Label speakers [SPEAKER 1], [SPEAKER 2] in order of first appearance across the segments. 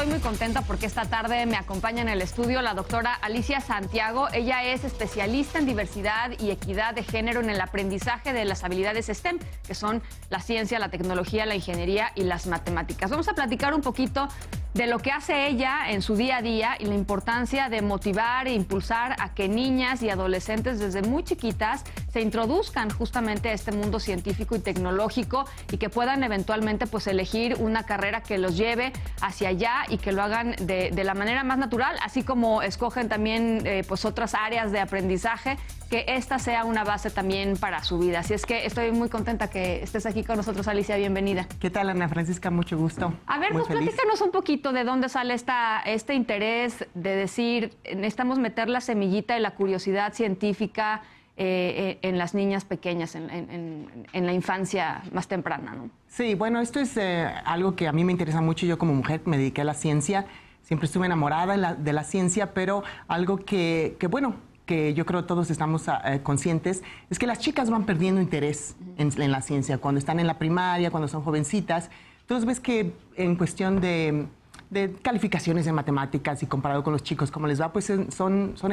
[SPEAKER 1] estoy muy contenta porque esta tarde me acompaña en el estudio la doctora Alicia Santiago. Ella es especialista en diversidad y equidad de género en el aprendizaje de las habilidades STEM, que son la ciencia, la tecnología, la ingeniería y las matemáticas. Vamos a platicar un poquito de lo que hace ella en su día a día y la importancia de motivar e impulsar a que niñas y adolescentes desde muy chiquitas se introduzcan justamente a este mundo científico y tecnológico y que puedan eventualmente pues elegir una carrera que los lleve hacia allá y que lo hagan de, la manera más natural, así como escogen también eh, pues otras áreas de aprendizaje, que esta sea una base también para su vida. Así es que estoy muy contenta que estés aquí con nosotros, Alicia, bienvenida.
[SPEAKER 2] ¿Qué tal, Ana Francisca? Mucho gusto. A ver, pues platícanos
[SPEAKER 1] un poquito de dónde sale esta, este interés de decir, necesitamos meter la semillita de la curiosidad científica eh, en las niñas pequeñas, en, la infancia más temprana. ¿no?
[SPEAKER 2] Sí, bueno, esto es eh, algo que a mí me interesa mucho. Yo como mujer me dediqué a la ciencia, siempre estuve enamorada de la, ciencia, pero algo que, bueno, que yo creo todos estamos ah, eh, conscientes, es que las chicas van perdiendo interés en, la ciencia cuando están en la primaria, cuando son jovencitas. Entonces ves que en cuestión de calificaciones de matemáticas y comparado con los chicos, cómo les va, pues son, son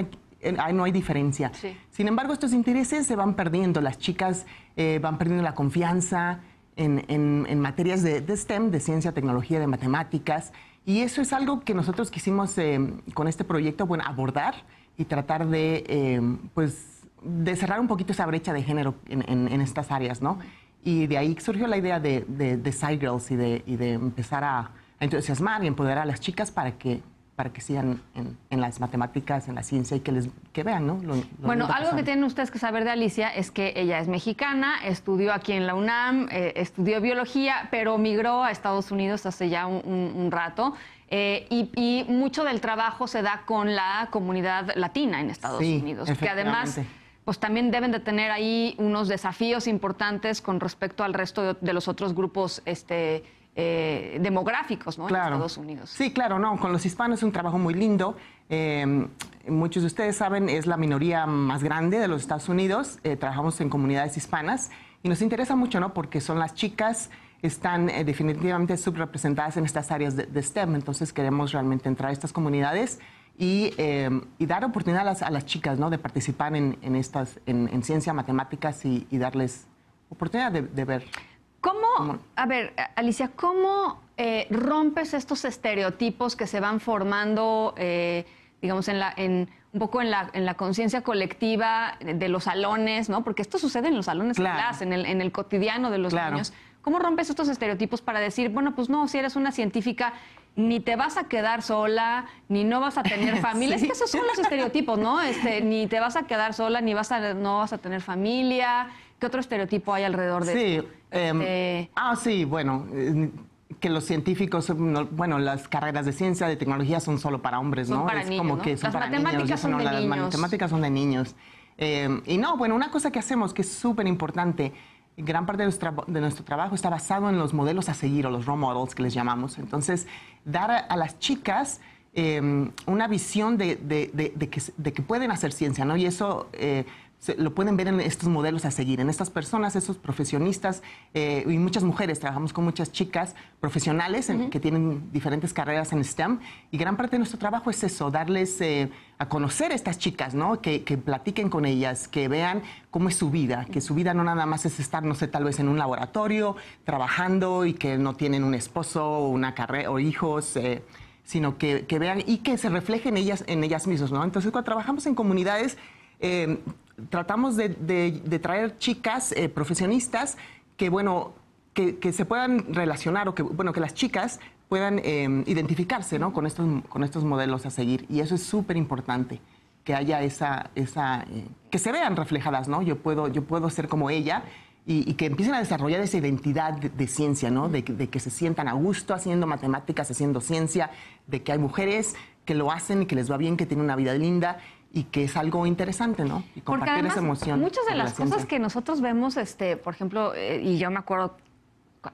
[SPEAKER 2] no hay diferencia. Sin embargo, estos intereses se van perdiendo, las chicas eh, van perdiendo la confianza en, materias de, STEM, de ciencia, tecnología, de matemáticas, y eso es algo que nosotros quisimos eh, con este proyecto bueno, abordar y tratar de, eh, pues, de cerrar un poquito esa brecha de género en, estas áreas, Y de ahí surgió la idea de, de, Girls y de, empezar a entusiasmar y empoderar a las chicas para que para que sigan en, las matemáticas, en la ciencia y que les que vean, ¿no? bueno, algo que tienen
[SPEAKER 1] ustedes que saber de Alicia es que ella es mexicana, estudió aquí en la UNAM, eh, estudió biología, pero migró a Estados Unidos hace ya un, rato. Eh, y, mucho del trabajo se da con la comunidad latina en Estados Unidos, que además pues también deben de tener ahí unos desafíos importantes con respecto al resto de, los otros grupos este, eh, demográficos ¿no? en Estados Unidos. Sí,
[SPEAKER 2] claro, no, con los hispanos es un trabajo muy lindo. Em, muchos de ustedes saben, es la minoría más grande de los Estados Unidos. Eh, trabajamos en comunidades hispanas y nos interesa mucho, ¿no? Porque son las chicas, están eh, definitivamente subrepresentadas en estas áreas de, STEM, entonces queremos realmente entrar a estas comunidades. Y, em, dar oportunidad a las, chicas ¿no? de participar en, estas, en, ciencia, matemáticas y, darles oportunidad de ver
[SPEAKER 1] ¿Cómo, a ver, Alicia, cómo eh, rompes estos estereotipos que se van formando, eh, digamos, un poco en la, conciencia colectiva de los salones, ¿no? Porque esto sucede en los salones de en el, cotidiano de los niños. ¿Cómo rompes estos estereotipos para decir, bueno, pues no, si eres una científica, ni te vas a quedar sola, ni no vas a tener familia. Es que esos son los estereotipos, ¿no? Este, ni te vas a quedar sola, ni vas a, no vas a tener familia. ¿Qué otro estereotipo hay alrededor de sí,
[SPEAKER 2] em, este, Ah, sí, bueno, eh, que los científicos, bueno, las carreras de ciencia, de tecnología son solo para hombres, ¿no? es como que son las para matemáticas niños, son de las niños. matemáticas son de niños. Em, y no, bueno, una cosa que hacemos que es súper importante, gran parte de nuestro, de nuestro, trabajo está basado en los modelos a seguir o los role models que les llamamos. Entonces, dar a, las chicas em, una visión de, que, de, que, pueden hacer ciencia, ¿no? Y eso eh, lo pueden ver en estos modelos a seguir, en estas personas, esos profesionistas eh, y muchas mujeres. Trabajamos con muchas chicas profesionales que tienen diferentes carreras en STEM y gran parte de nuestro trabajo es eso, darles eh, a conocer a estas chicas, ¿no? Que, platiquen con ellas, que vean cómo es su vida, que su vida no nada más es estar, no sé, tal vez en un laboratorio trabajando y que no tienen un esposo una carrera o hijos. Eh, sino que, vean y que se reflejen ellas, en ellas mismas, ¿no? Entonces, cuando trabajamos en comunidades, tratamos de, traer chicas eh, profesionistas que, se puedan relacionar o que, las chicas puedan em, identificarse con, estos, modelos a seguir. Y eso es súper importante, que haya eh, que se vean reflejadas, ¿no? Yo puedo, ser como ella y, que empiecen a desarrollar esa identidad de, ciencia, ¿no? de, que se sientan a gusto haciendo matemáticas, haciendo ciencia, de que hay mujeres que lo hacen y que les va bien, que tienen una vida linda y que es algo interesante, ¿no? Y compartir además, Muchas de las cosas que
[SPEAKER 1] nosotros vemos, este, por ejemplo, eh, y yo me acuerdo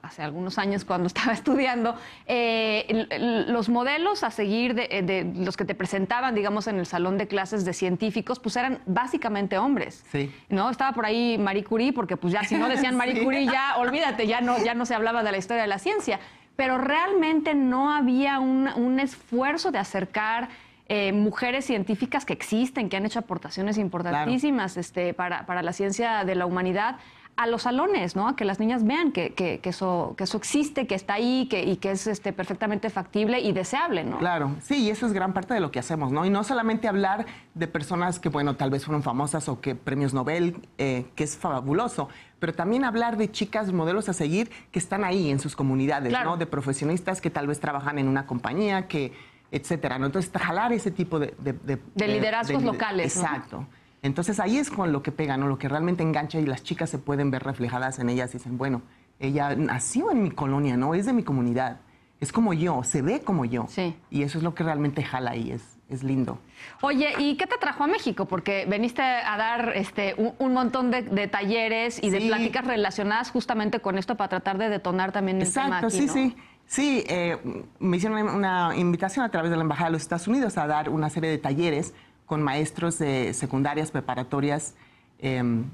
[SPEAKER 1] hace algunos años cuando estaba estudiando, eh, los modelos a seguir eh, de, los que te presentaban, digamos, en el salón de clases de científicos, pues eran básicamente hombres. Sí. ¿No? Estaba por ahí Marie Curie, porque pues ya si no decían Marie Curie, ya olvídate, ya no, ya no se hablaba de la historia de la ciencia. Pero realmente no había un, un esfuerzo de acercar eh, mujeres científicas que existen, que han hecho aportaciones importantísimas este, para, la ciencia de la humanidad a los salones, ¿no? A que las niñas vean que, eso, que eso existe, que está ahí que, y que es este, perfectamente factible y deseable, ¿no?
[SPEAKER 2] Claro, sí, y eso es gran parte de lo que hacemos, ¿no? Y no solamente hablar de personas que, bueno, tal vez fueron famosas o que premios Nobel, eh, que es fabuloso, pero también hablar de chicas, modelos a seguir que están ahí en sus comunidades, ¿no? De profesionistas que tal vez trabajan en una compañía, que etcétera. ¿no? Entonces, jalar ese tipo de... De, liderazgos locales. Exacto. Entonces, ahí es con lo que pega, ¿no? Lo que realmente engancha y las chicas se pueden ver reflejadas en ellas y dicen, bueno, ella nació en mi colonia, ¿no? Es de mi comunidad. Es como yo, se ve como yo. Sí. Y eso es lo que realmente jala y es, es lindo.
[SPEAKER 1] Oye, ¿y qué te trajo a México? Porque veniste a dar este, un, montón de, talleres y de pláticas relacionadas justamente con esto para tratar de detonar también el tema sí, sí.
[SPEAKER 2] Sí, eh, me hicieron una invitación a través de la Embajada de los Estados Unidos a dar una serie de talleres con maestros de secundarias preparatorias em,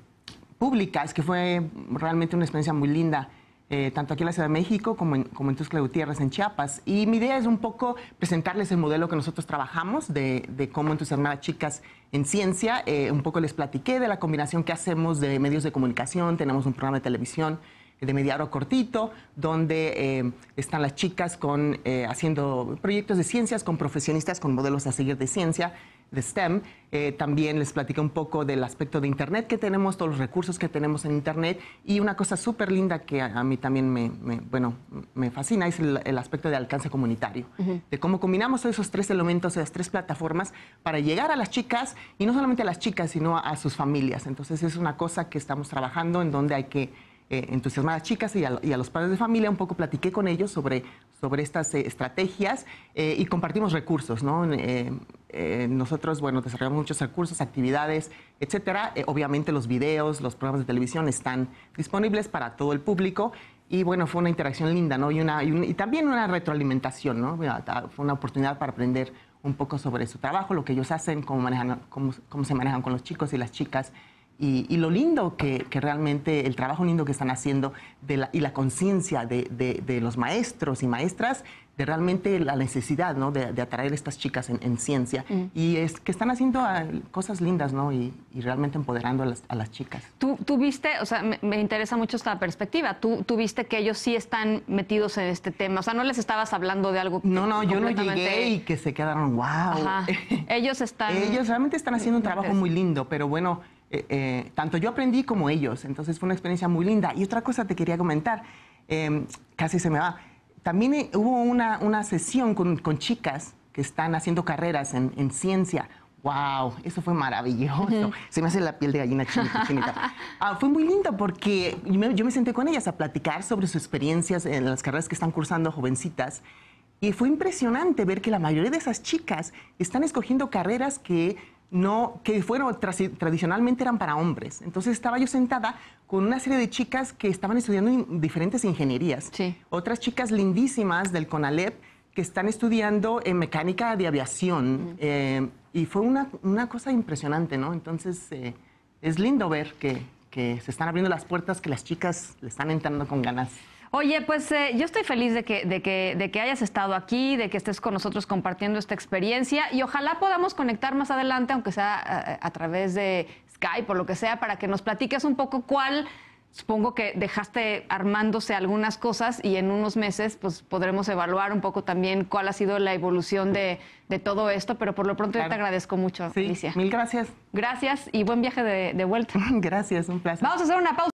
[SPEAKER 2] públicas, que fue realmente una experiencia muy linda, eh, tanto aquí en la Ciudad de México como en, como en Gutiérrez, en Chiapas. Y mi idea es un poco presentarles el modelo que nosotros trabajamos de, de cómo entusiasmar a chicas en ciencia. Eh, un poco les platiqué de la combinación que hacemos de medios de comunicación, tenemos un programa de televisión de mediano cortito, donde eh, están las chicas con, eh, haciendo proyectos de ciencias con profesionistas, con modelos a seguir de ciencia, de STEM. Eh, también les platiqué un poco del aspecto de Internet que tenemos, todos los recursos que tenemos en Internet. Y una cosa súper linda que a, mí también me, bueno, me fascina es el, aspecto de alcance comunitario, de cómo combinamos esos tres elementos, esas tres plataformas para llegar a las chicas y no solamente a las chicas, sino a sus familias. Entonces es una cosa que estamos trabajando en donde hay que eh, entusiasmadas chicas y a, los padres de familia. Un poco platiqué con ellos sobre, sobre estas eh, estrategias eh, y compartimos recursos, ¿no? nosotros, bueno, desarrollamos muchos recursos, actividades, etcétera. obviamente los videos, los programas de televisión están disponibles para todo el público. Y bueno, fue una interacción linda, Y, también una retroalimentación, Fue una oportunidad para aprender un poco sobre su trabajo, lo que ellos hacen, cómo, manejan, cómo, cómo se manejan con los chicos y las chicas y, lo lindo que, realmente, el trabajo lindo que están haciendo de la, y la conciencia de, los maestros y maestras de realmente la necesidad de, atraer a estas chicas en, ciencia mm. y es que están haciendo ah, cosas lindas ¿no? y, realmente empoderando a las, chicas.
[SPEAKER 1] ¿Tú, tú viste, o sea, me, interesa mucho esta perspectiva, ¿Tú, ¿Tú, viste que ellos sí están metidos en este tema, o sea, no les estabas hablando de algo. No, no, yo no llegué y
[SPEAKER 2] que se quedaron, wow.
[SPEAKER 1] Ellos están... ellos
[SPEAKER 2] realmente están haciendo un trabajo muy lindo, pero bueno eh, eh, tanto yo aprendí como ellos. Entonces fue una experiencia muy linda. Y otra cosa te quería comentar, em, casi se me va. También eh, hubo una, sesión con, chicas que están haciendo carreras en, ciencia. ¡Wow! Eso fue maravilloso. Se me hace la piel de gallina chinita. Ah, fue muy lindo porque yo me senté con ellas a platicar sobre sus experiencias en las carreras que están cursando jovencitas. Y fue impresionante ver que la mayoría de esas chicas están escogiendo carreras que no, que fueron tradicionalmente eran para hombres. Entonces estaba yo sentada con una serie de chicas que estaban estudiando diferentes ingenierías. Otras chicas lindísimas del CONALEP que están estudiando en eh, mecánica de aviación. Eh, y fue una, cosa impresionante, ¿no? Entonces eh, es lindo ver que, que se están abriendo las puertas, que las chicas le están entrando con ganas.
[SPEAKER 1] Oye, pues eh, yo estoy feliz de que, de, que, de que hayas estado aquí, de que estés con nosotros compartiendo esta experiencia y ojalá podamos conectar más adelante, aunque sea eh, eh, a, través de Skype o lo que sea, para que nos platiques un poco cuál supongo que dejaste armándose algunas cosas y en unos meses pues podremos evaluar un poco también cuál ha sido la evolución de, todo esto, pero por lo pronto yo te agradezco mucho, sí, Mil gracias. Gracias y buen viaje de, de vuelta. gracias, un placer. Vamos a hacer una pausa.